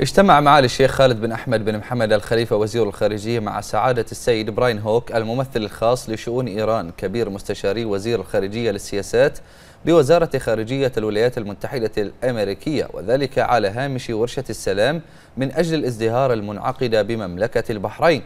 اجتمع معالي الشيخ خالد بن أحمد بن محمد الخليفة وزير الخارجية مع سعادة السيد براين هوك الممثل الخاص لشؤون إيران كبير مستشاري وزير الخارجية للسياسات بوزارة خارجية الولايات المتحدة الأمريكية وذلك على هامش ورشة السلام من أجل الازدهار المنعقدة بمملكة البحرين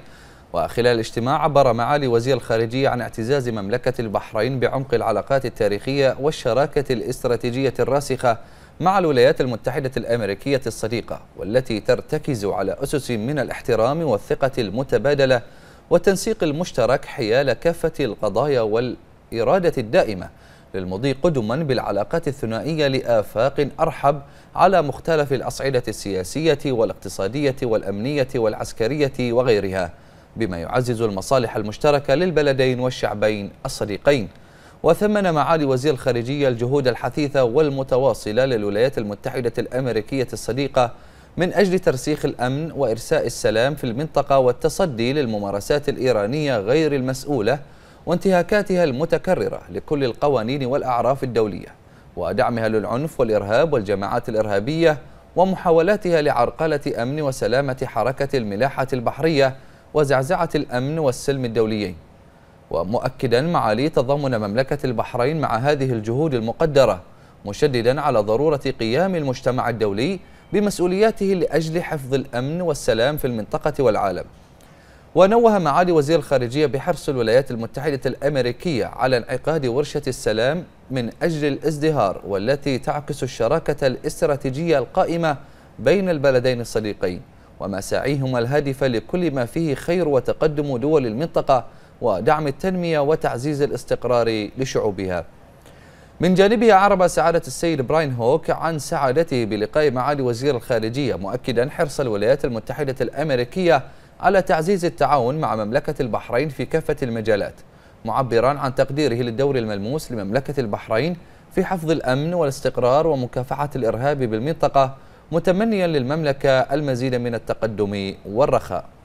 وخلال الاجتماع عبر معالي وزير الخارجية عن اعتزاز مملكة البحرين بعمق العلاقات التاريخية والشراكة الاستراتيجية الراسخة مع الولايات المتحدة الأمريكية الصديقة والتي ترتكز على أسس من الاحترام والثقة المتبادلة والتنسيق المشترك حيال كافة القضايا والإرادة الدائمة للمضي قدما بالعلاقات الثنائية لآفاق أرحب على مختلف الأصعدة السياسية والاقتصادية والأمنية والعسكرية وغيرها بما يعزز المصالح المشتركة للبلدين والشعبين الصديقين وثمن معالي وزير الخارجية الجهود الحثيثة والمتواصلة للولايات المتحدة الأمريكية الصديقة من أجل ترسيخ الأمن وإرساء السلام في المنطقة والتصدي للممارسات الإيرانية غير المسؤولة وانتهاكاتها المتكررة لكل القوانين والأعراف الدولية ودعمها للعنف والإرهاب والجماعات الإرهابية ومحاولاتها لعرقلة أمن وسلامة حركة الملاحة البحرية وزعزعة الأمن والسلم الدوليين ومؤكدا معالي تضامن مملكة البحرين مع هذه الجهود المقدرة مشددا على ضرورة قيام المجتمع الدولي بمسؤولياته لأجل حفظ الأمن والسلام في المنطقة والعالم ونوه معالي وزير الخارجية بحرص الولايات المتحدة الأمريكية على انعقاد ورشة السلام من أجل الازدهار والتي تعكس الشراكة الاستراتيجية القائمة بين البلدين الصديقين ومساعيهما الهادفة لكل ما فيه خير وتقدم دول المنطقة ودعم التنمية وتعزيز الاستقرار لشعوبها من جانبه عرب سعادة السيد براين هوك عن سعادته بلقاء معالي وزير الخارجية مؤكدا حرص الولايات المتحدة الأمريكية على تعزيز التعاون مع مملكة البحرين في كافة المجالات معبرا عن تقديره للدور الملموس لمملكة البحرين في حفظ الأمن والاستقرار ومكافحة الإرهاب بالمنطقة متمنيا للمملكة المزيد من التقدم والرخاء